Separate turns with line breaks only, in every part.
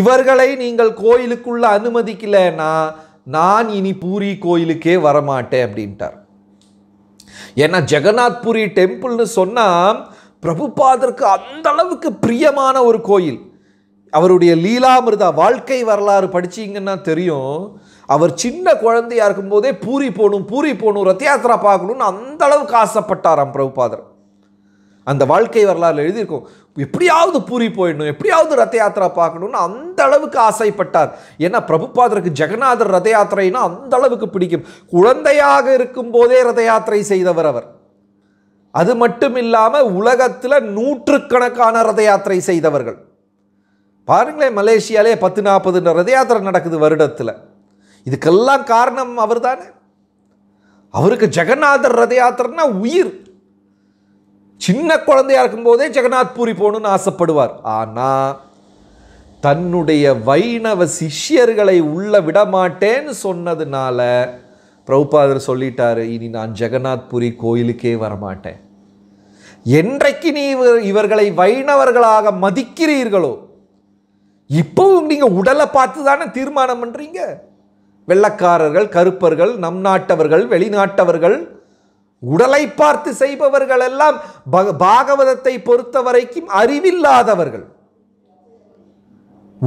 இவர்களை நீங்கள் கோயிலுக்குள்ள அனுமதிக்கலன்னா நான் இனி பூரி கோயிலுக்கே வரமாட்டேன் அப்படின்ட்டார் ஏன்னா ஜெகநாத் பூரி டெம்பிள்னு சொன்னால் பிரபுபாதருக்கு அந்த அளவுக்கு பிரியமான ஒரு கோயில் அவருடைய லீலாமிருதா வாழ்க்கை வரலாறு படிச்சிங்கன்னா தெரியும் அவர் சின்ன குழந்தையாக இருக்கும்போதே பூரி போகணும் பூரி போகணும் ரத்த யாத்திரா பார்க்கணும்னு அந்தளவுக்கு ஆசைப்பட்டாராம் பிரபுபாதர் அந்த வாழ்க்கை வரலாறு எழுதியிருக்கும் எப்படியாவது பூரி போயிடணும் எப்படியாவது ரத யாத்திரா பார்க்கணும்னு அந்த அளவுக்கு ஆசைப்பட்டார் ஏன்னா பிரபுபாதருக்கு ஜெகநாதர் ரத யாத்திரைனா அந்த அளவுக்கு பிடிக்கும் குழந்தையாக இருக்கும் போதே ரத யாத்திரை செய்தவர் அவர் அது மட்டும் இல்லாமல் உலகத்தில் நூற்றுக்கணக்கான ரத யாத்திரை செய்தவர்கள் பாருங்களேன் மலேசியாலே பத்து நாற்பது ரத யாத்திரை நடக்குது வருடத்தில் இதுக்கெல்லாம் காரணம் அவர் தானே அவருக்கு ஜெகநாதர் ரத யாத்திரைன்னா உயிர் சின்ன குழந்தையாக இருக்கும்போதே ஜெகநாத் பூரி போகணுன்னு ஆசைப்படுவார் ஆனால் தன்னுடைய வைணவ சிஷ்யர்களை உள்ள விடமாட்டேன்னு சொன்னதுனால பிரபுபாதர் சொல்லிட்டார் இனி நான் ஜெகநாத் பூரி கோயிலுக்கே வரமாட்டேன் என்றைக்கு நீ இவர்களை வைணவர்களாக மதிக்கிறீர்களோ இப்போவும் நீங்கள் உடலை பார்த்து தானே தீர்மானம் பண்ணுறீங்க வெள்ளக்காரர்கள் கருப்பர்கள் நம் நாட்டவர்கள் வெளிநாட்டவர்கள் உடலை பார்த்து செய்பவர்கள் எல்லாம் பாகவதத்தை பொறுத்த வரைக்கும் அறிவில்லாதவர்கள்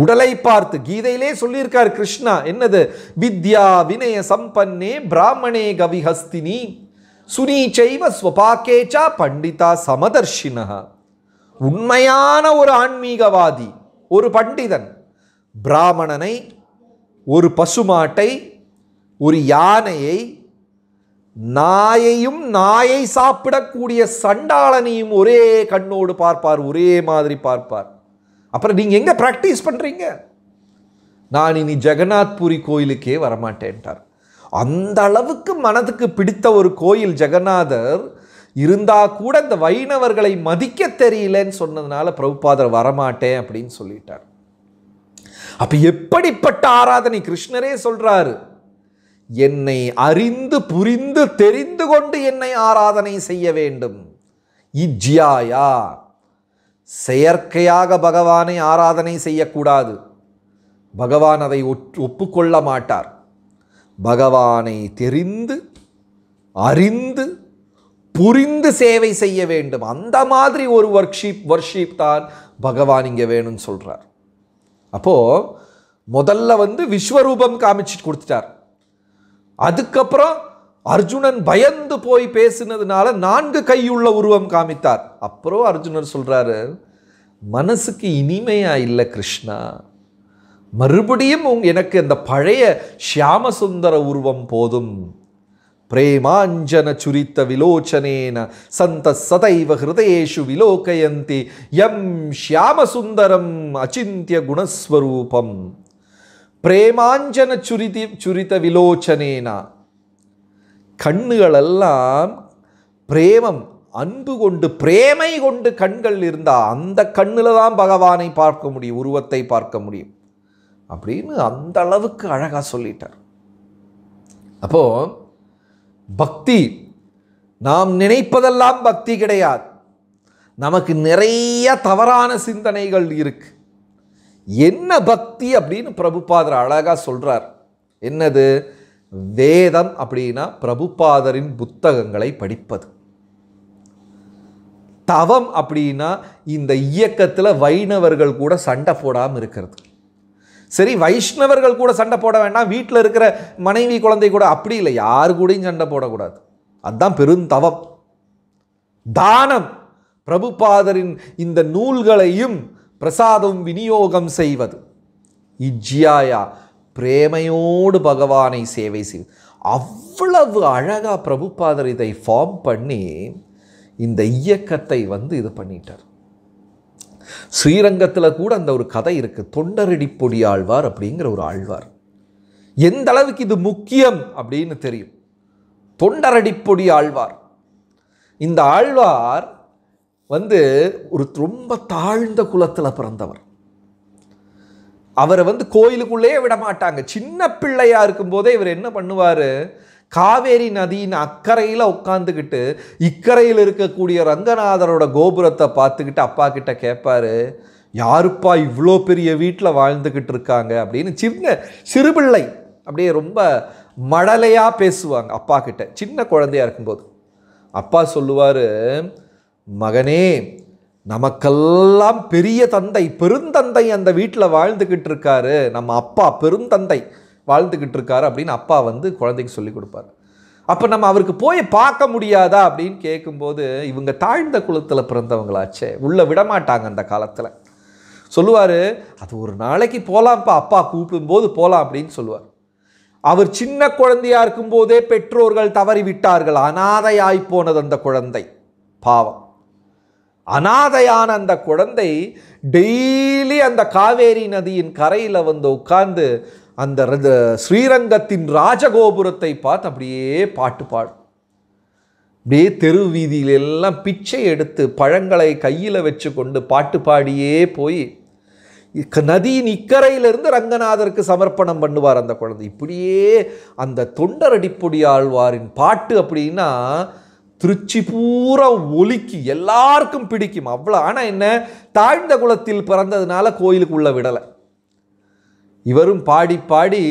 உடலை பார்த்து கீதையிலே சொல்லியிருக்கார் கிருஷ்ணா என்னது வித்யா வினய சம்பன்னே பிராமணே கவிஹஸ்தினி செய்வ ஸ்வபாக்கேச்சா பண்டிதா சமதர்ஷினா உண்மையான ஒரு ஆன்மீகவாதி ஒரு பண்டிதன் பிராமணனை ஒரு பசுமாட்டை ஒரு யானையை நாயையும் நாயை சாப்பிடக்கூடிய சண்டாளனையும் ஒரே கண்ணோடு பார்ப்பார் ஒரே மாதிரி பார்ப்பார் அப்புறம் நீங்கள் எங்கே ப்ராக்டிஸ் பண்ணுறீங்க நான் இனி ஜெகநாத் பூரி கோயிலுக்கே வரமாட்டேன்ட்டார் அந்த அளவுக்கு மனதுக்கு பிடித்த ஒரு கோயில் ஜெகநாதர் இருந்தால் கூட இந்த வைணவர்களை மதிக்க தெரியலன்னு சொன்னதுனால பிரபுபாதர் வரமாட்டேன் அப்படின்னு சொல்லிட்டார் அப்போ எப்படிப்பட்ட ஆராதனை கிருஷ்ணரே சொல்கிறாரு என்னை அறிந்து புரிந்து தெரிந்து கொண்டு என்னை ஆராதனை செய்ய வேண்டும் இஜ்யாயா செயற்கையாக பகவானை ஆராதனை செய்யக்கூடாது பகவான் அதை ஒப்புக்கொள்ள மாட்டார் பகவானை தெரிந்து அறிந்து புரிந்து சேவை செய்ய வேண்டும் அந்த மாதிரி ஒரு ஒர்க்ஷீப் ஒர்ஷீப் தான் பகவான் இங்கே வேணும்னு சொல்கிறார் அப்போது முதல்ல வந்து விஸ்வரூபம் காமிச்சு கொடுத்துட்டார் அதுக்கப்புறம் அர்ஜுனன் பயந்து போய் பேசினதுனால நான்கு கையுள்ள உருவம் காமித்தார் அப்புறம் அர்ஜுனர் சொல்கிறாரு மனசுக்கு இனிமையாக இல்லை கிருஷ்ணா மறுபடியும் எனக்கு அந்த பழைய ஷியாமசுந்தர உருவம் போதும் பிரேமாஞ்சன சுரித்த விலோச்சனேன சந்த சதைவ ஹிருதயேஷு விலோகயந்தி எம் சியாமசுந்தரம் அச்சிந்திய குணஸ்வரூபம் பிரேமாஞ்சன சுரிதி சுரித விலோச்சனேனா கண்ணுகளெல்லாம் பிரேமம் அன்பு கொண்டு பிரேமை கொண்டு கண்கள் இருந்தால் அந்த கண்ணில் தான் பகவானை பார்க்க முடியும் உருவத்தை பார்க்க முடியும் அப்படின்னு அந்த அளவுக்கு அழகாக சொல்லிட்டார் அப்போது பக்தி நாம் நினைப்பதெல்லாம் பக்தி கிடையாது நமக்கு நிறைய தவறான சிந்தனைகள் இருக்குது என்ன பக்தி அப்படின்னு பிரபுபாதர் அழகாக சொல்கிறார் என்னது வேதம் அப்படின்னா பிரபுபாதரின் புத்தகங்களை படிப்பது தவம் அப்படின்னா இந்த இயக்கத்தில் வைணவர்கள் கூட சண்டை போடாமல் இருக்கிறது சரி வைஷ்ணவர்கள் கூட சண்டை போட வேண்டாம் வீட்டில் இருக்கிற மனைவி குழந்தை கூட அப்படி இல்லை யாரு கூடயும் சண்டை போடக்கூடாது அதுதான் பெருந்தவம் தானம் பிரபுபாதரின் இந்த நூல்களையும் பிரசாதம் விநியோகம் செய்வது இஜ்ஜியாயா பிரேமையோடு பகவானை சேவை செய்வது அவ்வளவு அழகாக பிரபுபாதர் இதை ஃபார்ம் பண்ணி இந்த இயக்கத்தை வந்து இது பண்ணிட்டார் ஸ்ரீரங்கத்தில் கூட அந்த ஒரு கதை இருக்குது தொண்டரடி பொடி ஆழ்வார் அப்படிங்கிற ஒரு ஆழ்வார் எந்த அளவுக்கு இது முக்கியம் அப்படின்னு தெரியும் தொண்டரடிப்பொடி ஆழ்வார் இந்த ஆழ்வார் வந்து ஒரு ரொம்ப தாழ்ந்த குலத்தில் பிறந்தவர் அவரை வந்து கோயிலுக்குள்ளேயே விட மாட்டாங்க சின்ன பிள்ளையாக இருக்கும்போதே இவர் என்ன பண்ணுவார் காவேரி நதியின் அக்கறையில் உட்காந்துக்கிட்டு இக்கரையில் இருக்கக்கூடிய ரங்கநாதரோட கோபுரத்தை பார்த்துக்கிட்டு அப்பா கிட்ட கேட்பார் யாருப்பா இவ்வளோ பெரிய வீட்டில் வாழ்ந்துக்கிட்டு இருக்காங்க அப்படின்னு சின்ன சிறுபிள்ளை அப்படியே ரொம்ப மடலையாக பேசுவாங்க அப்பா கிட்ட சின்ன குழந்தையாக இருக்கும்போது அப்பா சொல்லுவார் மகனே நமக்கெல்லாம் பெரிய தந்தை பெருந்தந்தை அந்த வீட்டில் வாழ்ந்துக்கிட்டு இருக்காரு நம்ம அப்பா பெருந்தந்தை வாழ்ந்துக்கிட்டு இருக்காரு அப்படின்னு அப்பா வந்து குழந்தைக்கு சொல்லி கொடுப்பாரு அப்போ நம்ம அவருக்கு போய் பார்க்க முடியாதா அப்படின்னு கேட்கும்போது இவங்க தாழ்ந்த குளத்தில் பிறந்தவங்களாச்சே உள்ளே விடமாட்டாங்க அந்த காலத்தில் சொல்லுவார் அது ஒரு நாளைக்கு போகலாம்ப்பா அப்பா கூப்பிடும்போது போகலாம் அப்படின்னு சொல்லுவார் அவர் சின்ன குழந்தையாக இருக்கும்போதே பெற்றோர்கள் தவறிவிட்டார்கள் அனாதையாய் போனது அந்த குழந்தை பாவம் அனாதையான அந்த குழந்தை டெய்லி அந்த காவேரி நதியின் கரையில் வந்து உட்கார்ந்து அந்த ஸ்ரீரங்கத்தின் ராஜகோபுரத்தை பார்த்து அப்படியே பாட்டு பாடும் அப்படியே தெரு வீதியில் எல்லாம் பிச்சை எடுத்து பழங்களை கையில் வச்சு கொண்டு பாட்டு பாடியே போய் நதியின் இக்கரையிலிருந்து ரங்கநாதருக்கு சமர்ப்பணம் பண்ணுவார் அந்த குழந்தை இப்படியே அந்த தொண்டரடிப்பொடி ஆழ்வாரின் பாட்டு அப்படின்னா திருச்சி பூரா ஒலிக்கு எல்லாருக்கும் பிடிக்கும் அவ்வளோ ஆனால் என்ன தாழ்ந்த குலத்தில் பிறந்ததுனால கோயிலுக்கு உள்ள விடலை இவரும் பாடி பாடி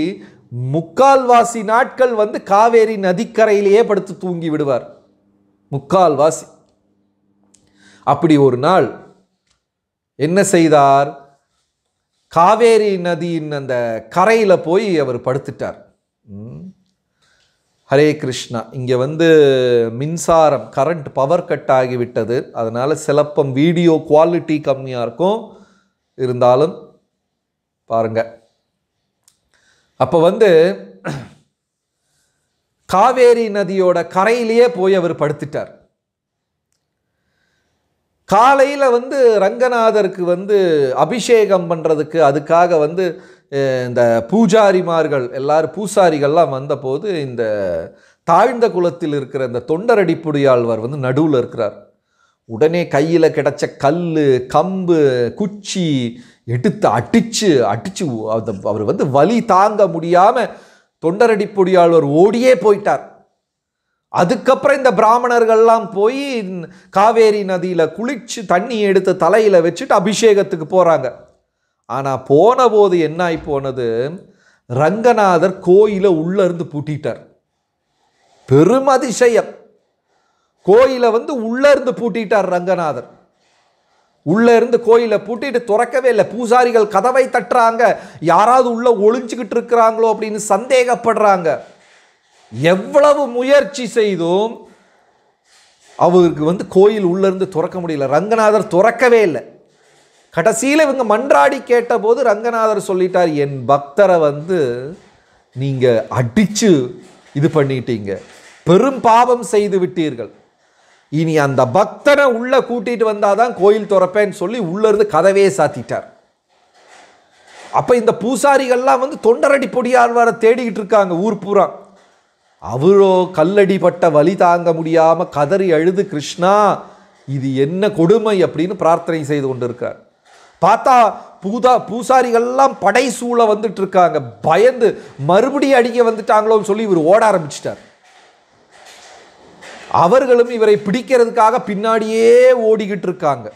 முக்கால்வாசி நாட்கள் வந்து காவேரி நதிக்கரையிலேயே படுத்து தூங்கி விடுவார் முக்கால்வாசி அப்படி ஒரு நாள் என்ன செய்தார் காவேரி நதியின் அந்த கரையில் போய் அவர் படுத்துட்டார் ஹரே கிருஷ்ணா இங்கே வந்து மின்சாரம் கரண்ட் பவர் கட் ஆகிவிட்டது அதனால் சிலப்பம் வீடியோ குவாலிட்டி கம்மியாக இருக்கும் இருந்தாலும் பாருங்கள் அப்போ வந்து காவேரி நதியோட கரையிலேயே போய் அவர் படுத்துட்டார் காலையில் வந்து ரங்கநாதருக்கு வந்து அபிஷேகம் பண்ணுறதுக்கு அதுக்காக வந்து இந்த பூஜாரிமார்கள் எல்லாரும் பூசாரிகள்லாம் வந்தபோது இந்த தாழ்ந்த குலத்தில் இருக்கிற இந்த தொண்டரடிப்புடியாழ்வார் வந்து நடுவில் இருக்கிறார் உடனே கையில் கிடச்ச கல் கம்பு குச்சி எடுத்து அடித்து அடித்து அவர் வந்து வலி தாங்க முடியாமல் தொண்டரடிப்புடியாழ்வர் ஓடியே போயிட்டார் அதுக்கப்புறம் இந்த பிராமணர்கள்லாம் போய் காவேரி நதியில் குளிச்சு தண்ணி எடுத்து தலையில் வச்சுட்டு அபிஷேகத்துக்கு போகிறாங்க ஆனால் போன போது என்ன ஆகி போனது ரங்கநாதர் கோயிலை உள்ளேருந்து பூட்டிட்டார் பெருமதிசயம் கோயிலை வந்து உள்ளேருந்து பூட்டிட்டார் ரங்கநாதர் உள்ளே இருந்து கோயிலை பூட்டிட்டு திறக்கவே இல்லை பூசாரிகள் கதவை தட்டுறாங்க யாராவது உள்ளே ஒளிஞ்சுக்கிட்டு இருக்கிறாங்களோ அப்படின்னு சந்தேகப்படுறாங்க எவ்வளவு முயற்சி செய்தும் அவருக்கு வந்து கோயில் உள்ளேருந்து திறக்க முடியல ரங்கநாதர் திறக்கவே இல்லை கடைசியில் இவங்க மன்றாடி கேட்டபோது ரங்கநாதர் சொல்லிட்டார் என் பக்தரை வந்து நீங்கள் அடித்து இது பண்ணிட்டீங்க பெரும் பாவம் செய்து விட்டீர்கள் இனி அந்த பக்தனை உள்ளே கூட்டிகிட்டு வந்தால் தான் கோயில் திறப்பேன்னு சொல்லி உள்ளேருந்து கதவையே சாத்திட்டார் அப்போ இந்த பூசாரிகள்லாம் வந்து தொண்டரடி பொடியாழ்வாரை தேடிக்கிட்டு இருக்காங்க ஊர் பூரா அவரோ கல்லடிப்பட்ட வழி தாங்க முடியாமல் கதறி அழுது கிருஷ்ணா இது என்ன கொடுமை அப்படின்னு பிரார்த்தனை செய்து கொண்டிருக்கார் பார்த்தா பூதா பூசாரிகள்லாம் படை சூழ வந்துட்டு இருக்காங்க பயந்து மறுபடியும் அடிக்க வந்துட்டாங்களோன்னு சொல்லி இவர் ஓட ஆரம்பிச்சிட்டார் அவர்களும் இவரை பிடிக்கிறதுக்காக பின்னாடியே ஓடிக்கிட்டு இருக்காங்க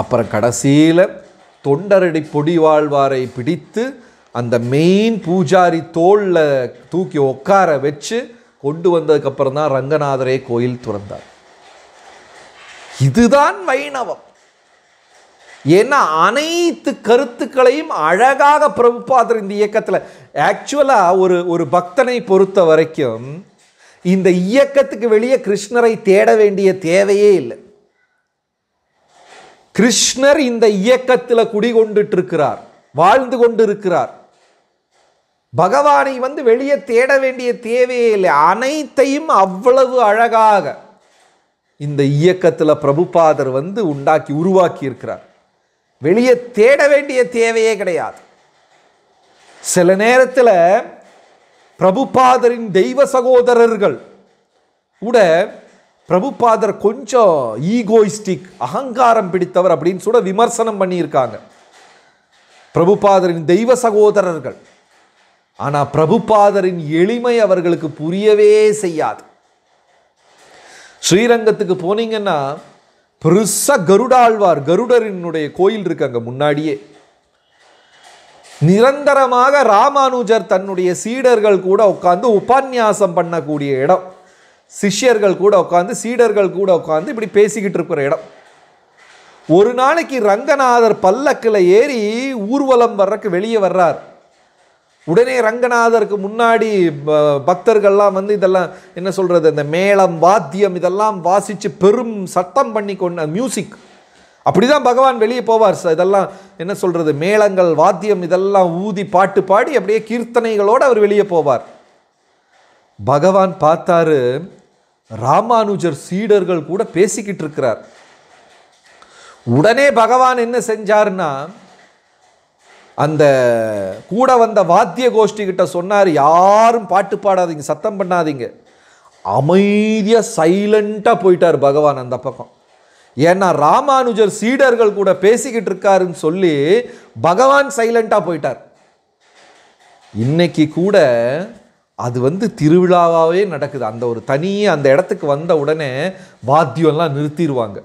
அப்புறம் கடைசியில் தொண்டரடி பொடிவாழ்வாரை பிடித்து அந்த மெயின் பூஜாரி தோளில் தூக்கி உட்கார வச்சு கொண்டு வந்ததுக்கப்புறம் தான் ரங்கநாதரே கோயில் துறந்தார் இதுதான் வைணவம் ஏன்னா அனைத்து கருத்துக்களையும் அழகாக பிரபுபாதர் இந்த இயக்கத்தில் ஆக்சுவலாக ஒரு ஒரு பக்தனை பொறுத்த வரைக்கும் இந்த இயக்கத்துக்கு வெளியே கிருஷ்ணரை தேட வேண்டிய தேவையே இல்லை கிருஷ்ணர் இந்த இயக்கத்தில் குடிகொண்டுட்டு இருக்கிறார் வாழ்ந்து கொண்டு இருக்கிறார் பகவானை வந்து வெளியே தேட வேண்டிய தேவையே இல்லை அனைத்தையும் அவ்வளவு அழகாக இந்த இயக்கத்தில் பிரபுபாதர் வந்து உண்டாக்கி உருவாக்கி இருக்கிறார் வெளியே தேட வேண்டிய தேவையே கிடையாது சில நேரத்தில் பிரபுபாதரின் தெய்வ சகோதரர்கள் கூட பிரபுபாதர் கொஞ்சம் ஈகோயிஸ்டிக் அகங்காரம் பிடித்தவர் அப்படின்னு சொல்ல விமர்சனம் பண்ணியிருக்காங்க பிரபுபாதரின் தெய்வ சகோதரர்கள் ஆனால் பிரபுபாதரின் எளிமை அவர்களுக்கு புரியவே செய்யாது ஸ்ரீரங்கத்துக்கு போனீங்கன்னா பெருச கருடாழ்வார் கருடரினுடைய கோயில் இருக்கு அங்க முன்னாடியே நிரந்தரமாக ராமானுஜர் தன்னுடைய சீடர்கள் கூட உட்காந்து உபன்யாசம் பண்ணக்கூடிய இடம் சிஷ்யர்கள் கூட உட்காந்து சீடர்கள் கூட உட்காந்து இப்படி பேசிக்கிட்டு இருக்கிற இடம் ஒரு நாளைக்கு ரங்கநாதர் பல்லக்கில் ஏறி ஊர்வலம் வர்றக்கு வெளியே வர்றார் உடனே ரங்கநாதருக்கு முன்னாடி பக்தர்கள்லாம் வந்து இதெல்லாம் என்ன சொல்கிறது இந்த மேளம் வாத்தியம் இதெல்லாம் வாசித்து பெரும் சத்தம் பண்ணி கொண்ட மியூசிக் அப்படி தான் பகவான் வெளியே போவார் சார் இதெல்லாம் என்ன சொல்கிறது மேளங்கள் வாத்தியம் இதெல்லாம் ஊதி பாட்டு பாடி அப்படியே கீர்த்தனைகளோடு அவர் வெளியே போவார் பகவான் பார்த்தாரு ராமானுஜர் சீடர்கள் கூட பேசிக்கிட்டு இருக்கிறார் உடனே பகவான் என்ன செஞ்சார்னா அந்த கூட வந்த வாத்திய கோஷ்டிக்கிட்ட சொன்னார் யாரும் பாட்டு பாடாதீங்க சத்தம் பண்ணாதீங்க அமைதியாக சைலண்ட்டாக போயிட்டார் பகவான் அந்த பக்கம் ஏன்னா ராமானுஜர் சீடர்கள் கூட பேசிக்கிட்டு இருக்காருன்னு சொல்லி பகவான் சைலண்ட்டாக போயிட்டார் இன்னைக்கு கூட அது வந்து திருவிழாவாகவே நடக்குது அந்த ஒரு தனி அந்த இடத்துக்கு வந்த உடனே வாத்தியம்லாம் நிறுத்திடுவாங்க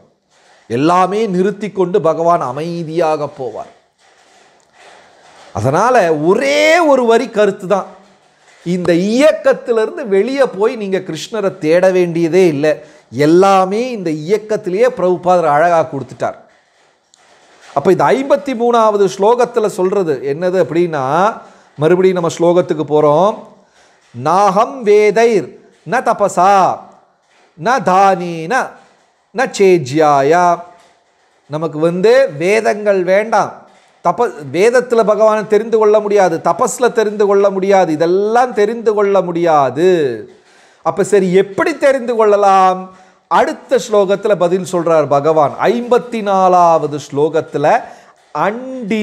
எல்லாமே நிறுத்தி கொண்டு பகவான் அமைதியாக போவார் அதனால் ஒரே ஒரு வரி கருத்து தான் இந்த இயக்கத்திலிருந்து வெளியே போய் நீங்கள் கிருஷ்ணரை தேட வேண்டியதே இல்லை எல்லாமே இந்த இயக்கத்திலேயே பிரபுபாதர் அழகாக கொடுத்துட்டார் அப்போ இது ஐம்பத்தி மூணாவது ஸ்லோகத்தில் சொல்கிறது என்னது அப்படின்னா மறுபடியும் நம்ம ஸ்லோகத்துக்கு போகிறோம் நாகம் வேதைர் ந தபசா ந தானீன ந சேஜ்யாயா நமக்கு வந்து வேதங்கள் வேண்டாம் தப வேதத்தில் பகவானை தெரிந்து கொள்ள முடியாது தபஸில் தெரிந்து கொள்ள முடியாது இதெல்லாம் தெரிந்து கொள்ள முடியாது அப்போ சரி எப்படி தெரிந்து கொள்ளலாம் அடுத்த ஸ்லோகத்தில் பதில் சொல்கிறார் பகவான் ஐம்பத்தி நாலாவது ஸ்லோகத்தில் அண்டி